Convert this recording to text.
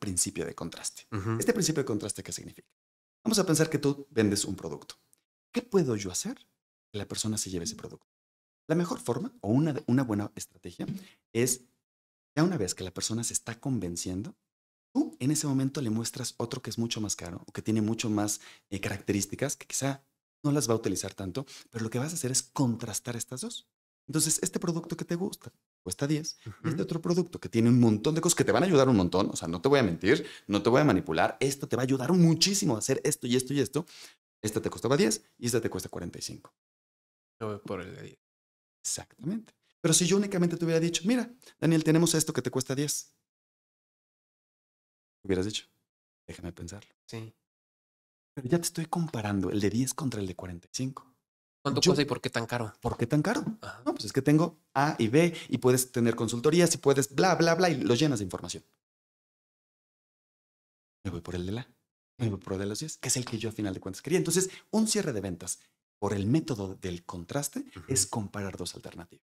principio de contraste. Este principio de contraste, ¿qué significa? Vamos a pensar que tú vendes un producto. ¿Qué puedo yo hacer que la persona se lleve ese producto? La mejor forma o una, una buena estrategia es, ya una vez que la persona se está convenciendo, tú en ese momento le muestras otro que es mucho más caro o que tiene mucho más eh, características que quizá no las va a utilizar tanto, pero lo que vas a hacer es contrastar estas dos. Entonces, este producto que te gusta, cuesta 10. este otro producto que tiene un montón de cosas que te van a ayudar un montón. O sea, no te voy a mentir, no te voy a manipular. Esto te va a ayudar muchísimo a hacer esto y esto y esto. Esta te costaba 10 y esta te cuesta 45. Yo voy por el de 10. Exactamente. Pero si yo únicamente te hubiera dicho, mira, Daniel, tenemos esto que te cuesta 10. Hubieras dicho, déjame pensarlo. Sí. Pero ya te estoy comparando el de 10 contra el de 45. ¿Cuánto Yo, cuesta y por qué tan caro? ¿Por qué tan caro? No, pues es que tengo A y B y puedes tener consultorías y puedes bla, bla, bla y lo llenas de información. Me voy por el de la. Me voy por el de los 10, que es el que yo a final de cuentas quería. Entonces, un cierre de ventas por el método del contraste es comparar dos alternativas.